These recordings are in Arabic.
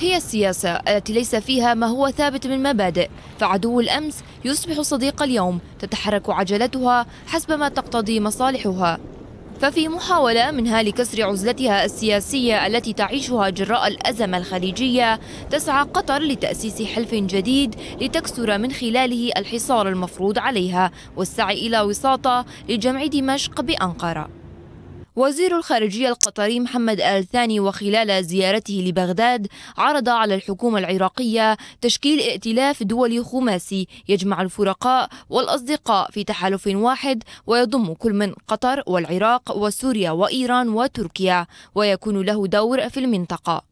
هي السياسة التي ليس فيها ما هو ثابت من مبادئ فعدو الأمس يصبح صديق اليوم تتحرك عجلتها حسب ما تقتضي مصالحها ففي محاولة منها لكسر عزلتها السياسية التي تعيشها جراء الأزمة الخليجية تسعى قطر لتأسيس حلف جديد لتكسر من خلاله الحصار المفروض عليها والسعي إلى وساطة لجمع دمشق بأنقرة وزير الخارجية القطري محمد آل ثاني وخلال زيارته لبغداد عرض على الحكومة العراقية تشكيل ائتلاف دولي خماسي يجمع الفرقاء والأصدقاء في تحالف واحد ويضم كل من قطر والعراق وسوريا وإيران وتركيا ويكون له دور في المنطقة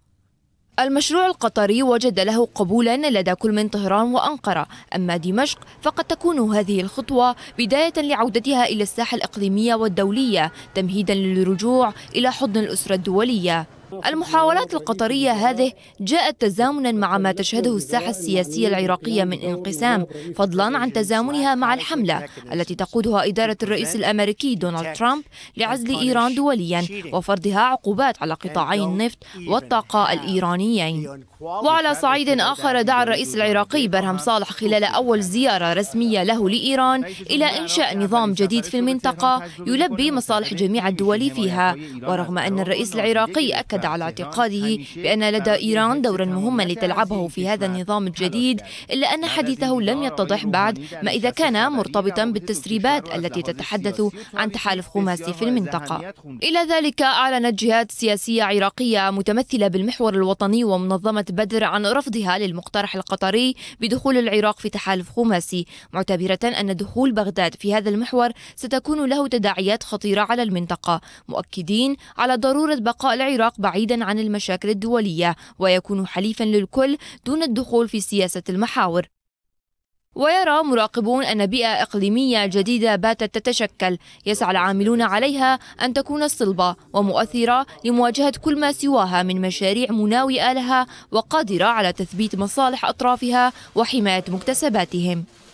المشروع القطري وجد له قبولا لدى كل من طهران وأنقرة أما دمشق فقد تكون هذه الخطوة بداية لعودتها إلى الساحة الإقليمية والدولية تمهيدا للرجوع إلى حضن الأسرة الدولية المحاولات القطرية هذه جاءت تزامنا مع ما تشهده الساحة السياسية العراقية من انقسام فضلا عن تزامنها مع الحملة التي تقودها إدارة الرئيس الأمريكي دونالد ترامب لعزل إيران دوليا وفرضها عقوبات على قطاعي النفط والطاقة الإيرانيين وعلى صعيد آخر دعا الرئيس العراقي برهم صالح خلال أول زيارة رسمية له لإيران إلى إنشاء نظام جديد في المنطقة يلبي مصالح جميع الدول فيها ورغم أن الرئيس العراقي أكد على اعتقاده بأن لدى إيران دورا مهما لتلعبه في هذا النظام الجديد إلا أن حديثه لم يتضح بعد ما إذا كان مرتبطا بالتسريبات التي تتحدث عن تحالف خماسي في المنطقة إلى ذلك أعلنت جهات سياسية عراقية متمثلة بالمحور الوطني ومنظمة بدر عن رفضها للمقترح القطري بدخول العراق في تحالف خماسي معتبرة أن دخول بغداد في هذا المحور ستكون له تداعيات خطيرة على المنطقة مؤكدين على ضرورة بقاء العراق بعيدا عن المشاكل الدولية ويكون حليفا للكل دون الدخول في سياسة المحاور ويرى مراقبون أن بيئة إقليمية جديدة باتت تتشكل يسعى العاملون عليها أن تكون صلبة ومؤثرة لمواجهة كل ما سواها من مشاريع مناوئة لها وقادرة على تثبيت مصالح أطرافها وحماية مكتسباتهم